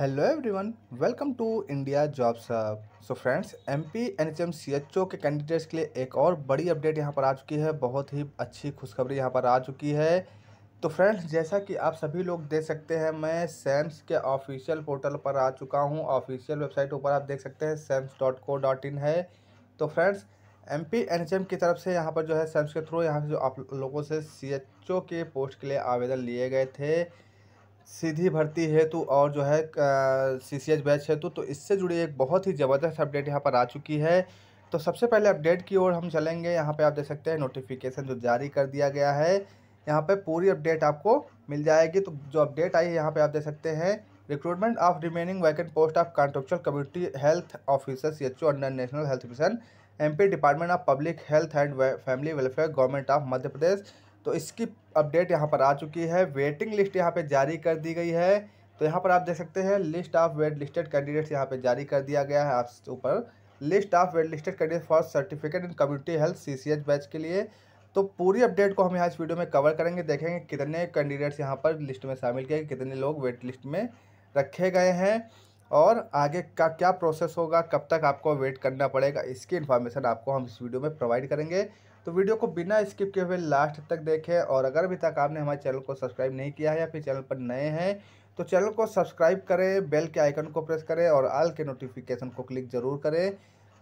hello everyone welcome to India job सब so friends M P N H M C H O के कैंडिडेट्स के लिए एक और बड़ी अपडेट यहाँ पर आ चुकी है बहुत ही अच्छी खुशखबरी यहाँ पर आ चुकी है तो फ्रेंड्स जैसा कि आप सभी लोग देख सकते हैं मैं सैम्स के ऑफिशियल पोर्टल पर आ चुका हूँ ऑफिशियल वेबसाइट ऊपर आप देख सकते हैं sams dot co dot in है तो friends M P N H M की तरफ से यहाँ पर जो है सैम्स के थ्रू यहाँ से जो आप लोगों से सी एच ओ के पोस्ट के लिए आवेदन लिए गए थे सीधी भर्ती हेतु तो और जो है सी सी एच बैच हेतु तो, तो इससे जुड़ी एक बहुत ही ज़बरदस्त अपडेट यहाँ पर आ चुकी है तो सबसे पहले अपडेट की ओर हम चलेंगे यहाँ पे आप देख सकते हैं नोटिफिकेशन जो जारी कर दिया गया है यहाँ पे पूरी अपडेट आपको मिल जाएगी तो जो अपडेट आई है यहाँ पे आप देख सकते हैं recruitment of remaining vacant post of contractual community health officer C H O under national health mission M department of public health and family welfare government of Madhya Pradesh तो इसकी अपडेट यहाँ पर आ चुकी है वेटिंग लिस्ट यहाँ पर जारी कर दी गई है तो यहाँ पर आप देख सकते हैं list of wait listed candidates यहाँ पर जारी कर दिया गया है आपके ऊपर list of wait listed candidate for certificate in community health C batch के लिए तो पूरी अपडेट को हम यहाँ इस वीडियो में कवर करेंगे देखेंगे कितने कैंडिडेट्स यहाँ पर लिस्ट में शामिल किए कितने लोग वेट लिस्ट में रखे गए हैं और आगे का क्या प्रोसेस होगा कब तक आपको वेट करना पड़ेगा इसकी इन्फॉर्मेशन आपको हम इस वीडियो में प्रोवाइड करेंगे तो वीडियो को बिना स्किप किए हुए लास्ट तक देखें और अगर अभी तक आपने हमारे चैनल को सब्सक्राइब नहीं किया है या फिर चैनल पर नए हैं तो चैनल को सब्सक्राइब करें बेल के आइकन को प्रेस करें और आल के नोटिफिकेशन को क्लिक जरूर करें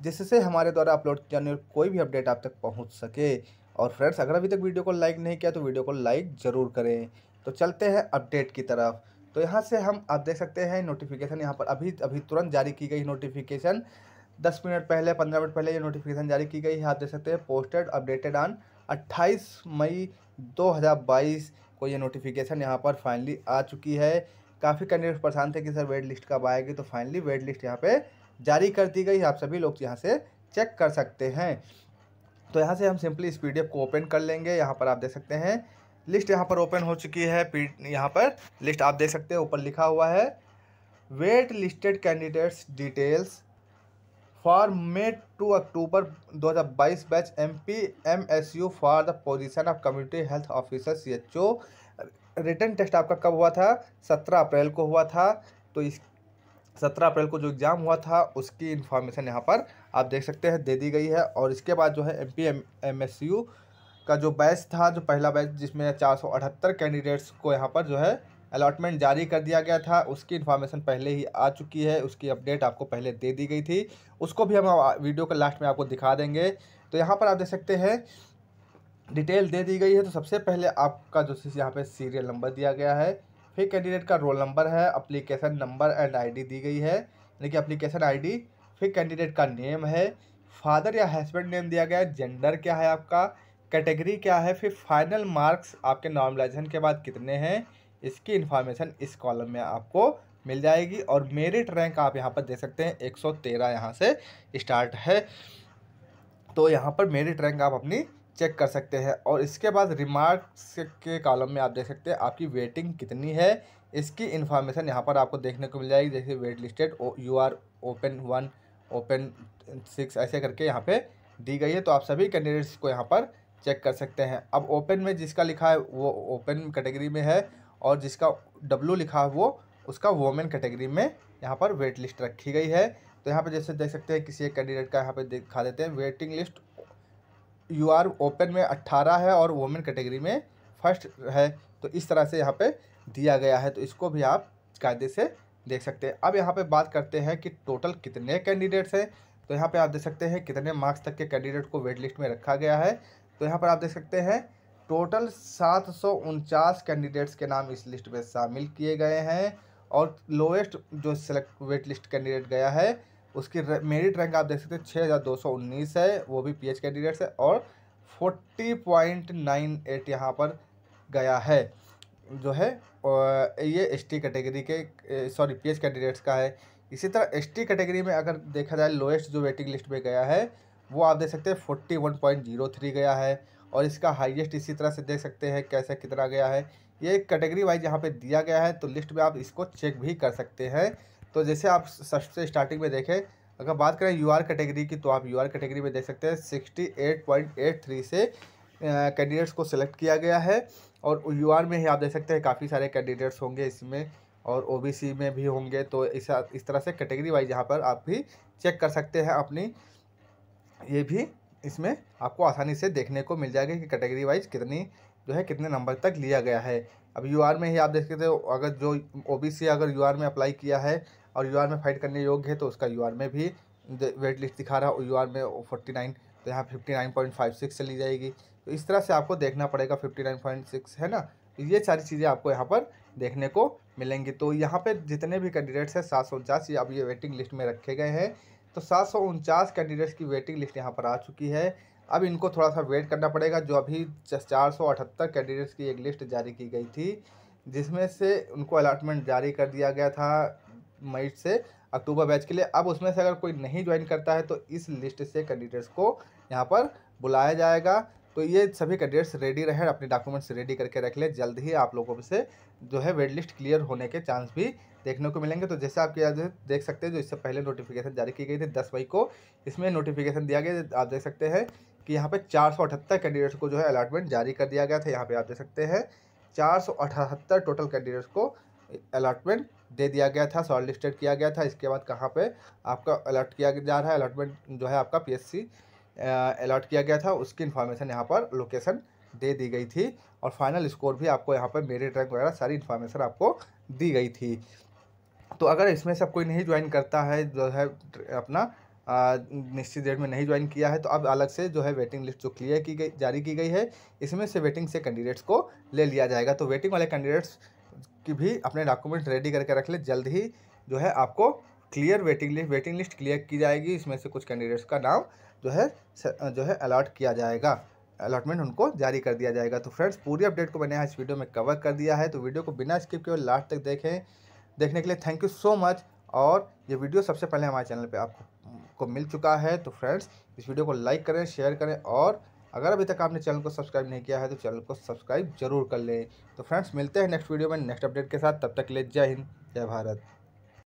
जिससे हमारे द्वारा अपलोड किया जाने कोई भी अपडेट आप तक पहुँच सके और फ्रेंड्स अगर अभी तक वीडियो को लाइक नहीं किया तो वीडियो को लाइक ज़रूर करें तो चलते हैं अपडेट की तरफ तो यहाँ से हम आप देख सकते हैं नोटिफिकेशन यहाँ पर अभी अभी तुरंत जारी की गई नोटिफिकेशन दस मिनट पहले पंद्रह मिनट पहले ये नोटिफिकेशन जारी की गई है आप देख सकते हैं पोस्टेड अपडेटेड ऑन अट्ठाईस मई बाईस को ये नोटिफिकेशन यहाँ पर फाइनली आ चुकी है काफ़ी कैंडिडेट परेशान थे कि सर वेट लिस्ट कब आएगी तो फाइनली वेट लिस्ट यहाँ पे जारी कर दी गई आप सभी लोग यहाँ से चेक कर सकते हैं तो यहाँ से हम सिंपली इस पी को ओपन कर लेंगे यहाँ पर आप देख सकते हैं लिस्ट यहाँ पर ओपन हो चुकी है पी यहाँ पर लिस्ट आप देख सकते हैं ऊपर लिखा हुआ है wait listed candidates details for May to October 2022 batch M P M S U for the position of community health officer C H O written test आपका कब हुआ था सत्रह अप्रैल को हुआ था तो इस सत्रह अप्रैल को जो एग्ज़ाम हुआ था उसकी इन्फॉर्मेशन यहाँ पर आप देख सकते हैं दे दी गई है और इसके बाद जो है M P M M S U का जो बैच था जो पहला बैच जिसमें चार कैंडिडेट्स को यहाँ पर जो है अलॉटमेंट जारी कर दिया गया था उसकी इन्फॉर्मेशन पहले ही आ चुकी है उसकी अपडेट आपको पहले दे दी गई थी उसको भी हम वीडियो के लास्ट में आपको दिखा देंगे तो यहाँ पर आप देख सकते हैं डिटेल दे दी गई है तो सबसे पहले आपका जो यहाँ पे सीरियल नंबर दिया गया है फिर कैंडिडेट का रोल नंबर है अप्लीकेशन नंबर एंड आई दी गई है यानी कि अप्लीकेशन आई फिर कैंडिडेट का नेम है फादर या हस्बैंड नेम दिया गया है जेंडर क्या है आपका कैटेगरी क्या है फिर फाइनल मार्क्स आपके नॉर्मलाइजेशन के बाद कितने हैं इसकी इन्फॉर्मेशन इस कॉलम में आपको मिल जाएगी और मेरिट रैंक आप यहाँ पर देख सकते हैं 113 यहाँ से स्टार्ट है तो यहाँ पर मेरिट रैंक आप अपनी चेक कर सकते हैं और इसके बाद रिमार्क्स के कॉलम में आप देख सकते हैं आपकी वेटिंग कितनी है इसकी इन्फॉर्मेशन यहाँ पर आपको देखने को मिल जाएगी जैसे wait listed U R open one open six ऐसे करके यहाँ पे दी गई है तो आप सभी कैंडिडेट्स को यहाँ पर चेक कर सकते हैं अब ओपन में जिसका लिखा है वो ओपन कैटेगरी में है और जिसका डब्लू लिखा है वो उसका वोमेन कैटेगरी में यहाँ पर वेट लिस्ट रखी गई है तो यहाँ पर जैसे देख सकते हैं किसी एक कैंडिडेट का यहाँ पर दिखा देते हैं waiting list U R open में अट्ठारह है और वोमेन कैटेगरी में फर्स्ट है तो इस तरह से यहाँ पर दिया गया है तो इसको भी आप कायदे से देख सकते हैं अब यहाँ पर बात करते हैं कि टोटल कितने कैंडिडेट्स हैं तो यहाँ पे आप देख सकते हैं कितने मार्क्स तक के कैंडिडेट को वेट लिस्ट में रखा गया है तो यहाँ पर आप देख सकते हैं टोटल सात सौ उनचास कैंडिडेट्स के नाम इस लिस्ट में शामिल किए गए हैं और लोएस्ट जो सेलेक्ट वेट लिस्ट कैंडिडेट गया है उसकी मेरिट रैंक आप देख सकते हैं छः हज़ार दो सौ उन्नीस है वो भी पीएच कैंडिडेट्स है और 40.98 पॉइंट नाइन एट यहाँ पर गया है जो है ये एसटी कैटेगरी के सॉरी पीएच कैंडिडेट्स का है इसी तरह एसटी कैटेगरी में अगर देखा जाए लोएस्ट जो वेटिंग लिस्ट में गया है वो आप देख सकते हैं forty one point zero three गया है और इसका हाईएस्ट इसी तरह से देख सकते हैं कैसे कितना गया है ये कैटेगरी वाइज यहाँ पे दिया गया है तो लिस्ट में आप इसको चेक भी कर सकते हैं तो जैसे आप सबसे स्टार्टिंग में देखें अगर बात करें यू कैटेगरी की तो आप यू कैटेगरी में देख सकते हैं sixty eight point eight three से कैंडिडेट्स को सिलेक्ट किया गया है और यू में ही आप देख सकते हैं काफ़ी सारे कैंडिडेट्स होंगे इसमें और ओबीसी में भी होंगे तो इस इस तरह से कैटेगरी वाइज यहाँ पर आप भी चेक कर सकते हैं अपनी ये भी इसमें आपको आसानी से देखने को मिल जाएगा कि कैटेगरी वाइज कितनी जो है कितने नंबर तक लिया गया है अब यू में ही आप देख सकते हो अगर जो ओ अगर यू में अप्लाई किया है और यू में फाइट करने योग्य है तो उसका यू में भी वेट लिस्ट दिखा रहा है यू में फोर्टी नाइन तो यहाँ fifty nine point five six चली जाएगी तो इस तरह से आपको देखना पड़ेगा फिफ्टी नाइन पॉइंट सिक्स है ना तो ये सारी चीज़ें आपको यहाँ पर देखने को मिलेंगी तो यहाँ पर जितने भी कैंडिडेट्स हैं सात सौ उनचास अब ये वेटिंग लिस्ट में रखे गए हैं तो सात सौ उनचास कैंडिडेट्स की वेटिंग लिस्ट यहाँ पर आ चुकी है अब इनको थोड़ा सा वेट करना पड़ेगा जो अभी चार सौ अठहत्तर कैंडिडेट्स की एक लिस्ट जारी की गई थी जिसमें से उनको अलाटमेंट जारी कर दिया गया था मई से अक्टूबर बैच के लिए अब उसमें से अगर कोई नहीं ज्वाइन करता है तो इस लिस्ट से कैंडिडेट्स को यहाँ पर बुलाया जाएगा तो ये सभी कैंडिडेट्स रेडी रहें अपने डॉक्यूमेंट्स रेडी करके रख लें जल्द ही आप लोगों से जो है वेट लिस्ट क्लियर होने के चांस भी देखने को मिलेंगे तो जैसे आप क्या देख सकते हैं जो इससे पहले नोटिफिकेशन जारी की गई थी दस मई को इसमें नोटिफिकेशन दिया गया आप देख सकते हैं कि यहाँ पे चार सौ अठहत्तर कैंडिडेट्स को जो है अलाटमेंट जारी कर दिया गया था यहाँ पे आप देख सकते हैं चार सौ अठहत्तर टोटल कैंडिडेट्स को अलाटमेंट दे दिया गया था शॉर्ट लिस्टेड किया गया था इसके बाद कहाँ पे आपका अलर्ट किया जा रहा है अलाटमेंट जो है आपका पीएससी अलॉट किया गया था उसकी इन्फॉर्मेशन यहाँ पर लोकेशन दे दी गई थी और फाइनल स्कोर भी आपको यहाँ पर मेरिट रैंक वगैरह सारी इन्फॉर्मेशन आपको दी गई थी तो अगर इसमें से कोई नहीं ज्वाइन करता है जो है अपना निश्चित डेट में नहीं ज्वाइन किया है तो अब अलग से जो है वेटिंग लिस्ट जो क्लियर की गई जारी की गई है इसमें से वेटिंग से कैंडिडेट्स को ले लिया जाएगा तो वेटिंग वाले कैंडिडेट्स की भी अपने डॉक्यूमेंट रेडी करके रख ले जल्द ही जो है आपको clear waiting list waiting list clear की जाएगी इसमें से कुछ कैंडिडेट्स का नाम जो है जो है अलाट किया जाएगा अलॉटमेंट उनको जारी कर दिया जाएगा तो फ्रेंड्स पूरी अपडेट को मैंने यहाँ इस वीडियो में कवर कर दिया है तो वीडियो को बिना स्किप किए लास्ट तक देखें देखने के लिए थैंक यू सो मच और ये वीडियो सबसे पहले हमारे चैनल पे आपको को मिल चुका है तो फ्रेंड्स इस वीडियो को लाइक करें शेयर करें और अगर अभी तक आपने चैनल को सब्सक्राइब नहीं किया है तो चैनल को सब्सक्राइब जरूर कर लें तो फ्रेंड्स मिलते हैं नेक्स्ट वीडियो में नेक्स्ट अपडेट के साथ तब तक ले जय हिंद जय भारत